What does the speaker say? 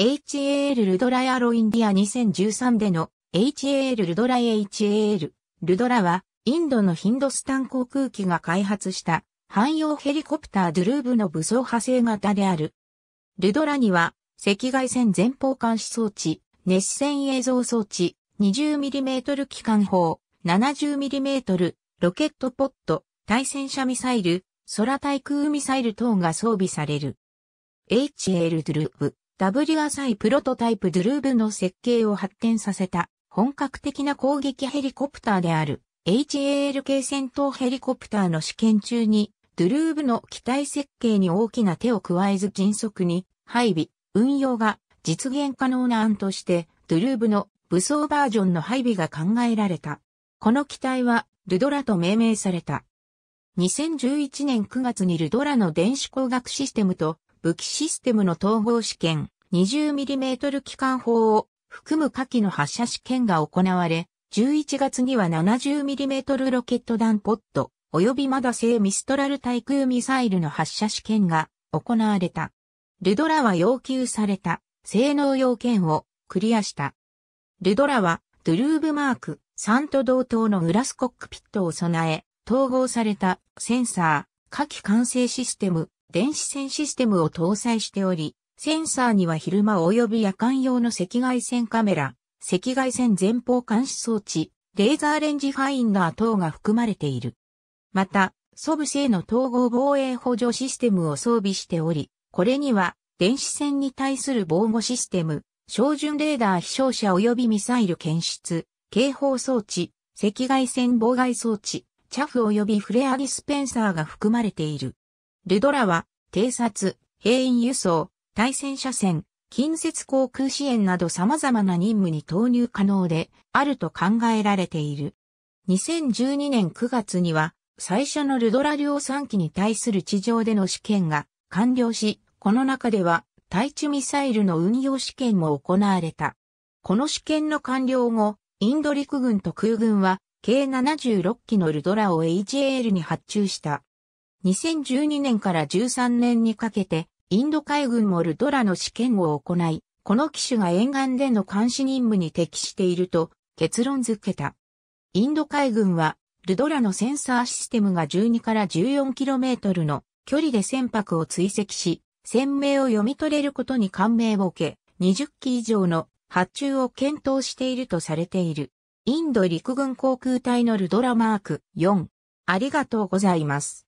HAL ルドラエアロインディア2013での HAL ルドラ HAL ルドラはインドのヒンドスタン航空機が開発した汎用ヘリコプタードゥルーブの武装派生型である。ルドラには赤外線前方監視装置、熱線映像装置、20mm 機関砲、70mm、ロケットポット、対戦車ミサイル、空対空ミサイル等が装備される。HAL ドゥルーブ W サイプロトタイプドゥルーブの設計を発展させた本格的な攻撃ヘリコプターである HALK 戦闘ヘリコプターの試験中にドゥルーブの機体設計に大きな手を加えず迅速に配備、運用が実現可能な案としてドゥルーブの武装バージョンの配備が考えられた。この機体はルドラと命名された。2011年9月にルドラの電子工学システムと武器システムの統合試験 20mm 機関砲を含む火器の発射試験が行われ、11月には 70mm ロケット弾ポット及びまだ製ミストラル対空ミサイルの発射試験が行われた。ルドラは要求された性能要件をクリアした。ルドラはドゥルーブマーク3と同等のグラスコックピットを備え、統合されたセンサー、火器管制システム電子線システムを搭載しており、センサーには昼間及び夜間用の赤外線カメラ、赤外線前方監視装置、レーザーレンジファインダー等が含まれている。また、ソブ製の統合防衛補助システムを装備しており、これには電子戦に対する防護システム、照準レーダー飛翔者及びミサイル検出、警報装置、赤外線妨害装置、チャフ及びフレアディスペンサーが含まれている。ルドラは、偵察、兵員輸送、対戦車線、近接航空支援など様々な任務に投入可能であると考えられている。2012年9月には最初のルドラ量産機に対する地上での試験が完了し、この中では対中ミサイルの運用試験も行われた。この試験の完了後、インド陸軍と空軍は計76機のルドラを HAL に発注した。2012年から13年にかけて、インド海軍モルドラの試験を行い、この機種が沿岸での監視任務に適していると結論付けた。インド海軍は、ルドラのセンサーシステムが12から 14km の距離で船舶を追跡し、船名を読み取れることに感銘を受け、20機以上の発注を検討しているとされている。インド陸軍航空隊のルドラマーク4。ありがとうございます。